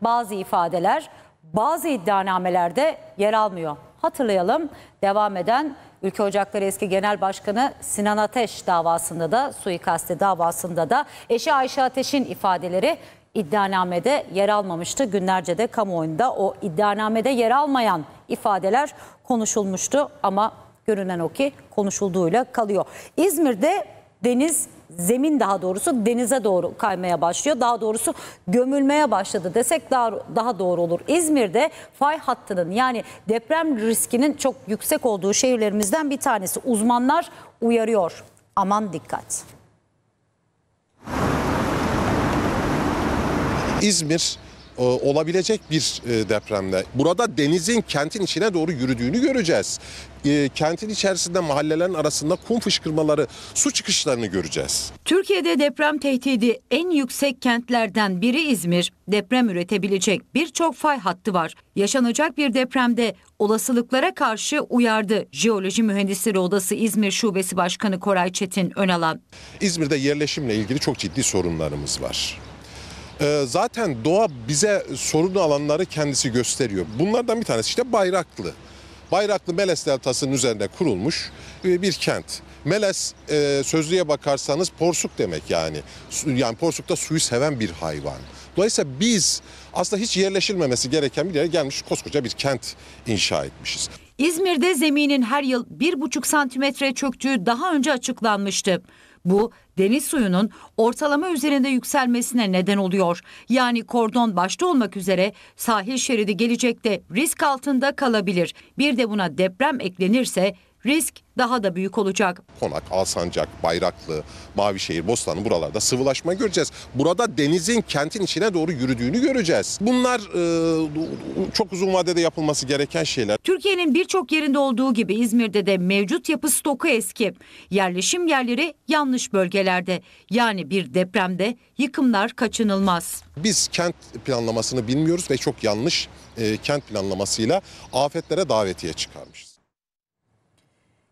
bazı ifadeler bazı iddianamelerde yer almıyor. Hatırlayalım devam eden Ülke Ocakları eski genel başkanı Sinan Ateş davasında da suikaste davasında da eşi Ayşe Ateş'in ifadeleri iddianamede yer almamıştı. Günlerce de kamuoyunda o iddianamede yer almayan ifadeler konuşulmuştu ama görünen o ki konuşulduğuyla kalıyor. İzmir'de deniz zemin daha doğrusu denize doğru kaymaya başlıyor. Daha doğrusu gömülmeye başladı desek daha, daha doğru olur. İzmir'de fay hattının yani deprem riskinin çok yüksek olduğu şehirlerimizden bir tanesi. Uzmanlar uyarıyor. Aman dikkat. İzmir e, olabilecek bir e, depremde. Burada denizin kentin içine doğru yürüdüğünü göreceğiz. E, kentin içerisinde mahallelerin arasında kum fışkırmaları, su çıkışlarını göreceğiz. Türkiye'de deprem tehdidi en yüksek kentlerden biri İzmir. Deprem üretebilecek birçok fay hattı var. Yaşanacak bir depremde olasılıklara karşı uyardı Jeoloji Mühendisleri Odası İzmir Şubesi Başkanı Koray Çetin Önalan. İzmir'de yerleşimle ilgili çok ciddi sorunlarımız var. Ee, zaten doğa bize sorunlu alanları kendisi gösteriyor. Bunlardan bir tanesi işte Bayraklı. Bayraklı Meles Deltası'nın üzerinde kurulmuş e, bir kent. Meles e, sözlüğe bakarsanız porsuk demek yani. Yani porsuk da suyu seven bir hayvan. Dolayısıyla biz aslında hiç yerleşilmemesi gereken bir yere gelmiş koskoca bir kent inşa etmişiz. İzmir'de zeminin her yıl 1,5 santimetre çöktüğü daha önce açıklanmıştı. Bu deniz suyunun ortalama üzerinde yükselmesine neden oluyor. Yani kordon başta olmak üzere sahil şeridi gelecekte risk altında kalabilir. Bir de buna deprem eklenirse risk daha da büyük olacak. Konak, Alsancak, Bayraklı, Mavişehir, Bostanlı buralarda sıvılaşma göreceğiz. Burada denizin kentin içine doğru yürüdüğünü göreceğiz. Bunlar e, çok uzun vadede yapılması gereken şeyler. Türkiye'nin birçok yerinde olduğu gibi İzmir'de de mevcut yapı stoku eski. Yerleşim yerleri yanlış bölgelerde. Yani bir depremde yıkımlar kaçınılmaz. Biz kent planlamasını bilmiyoruz ve çok yanlış e, kent planlamasıyla afetlere davetiye çıkarmışız.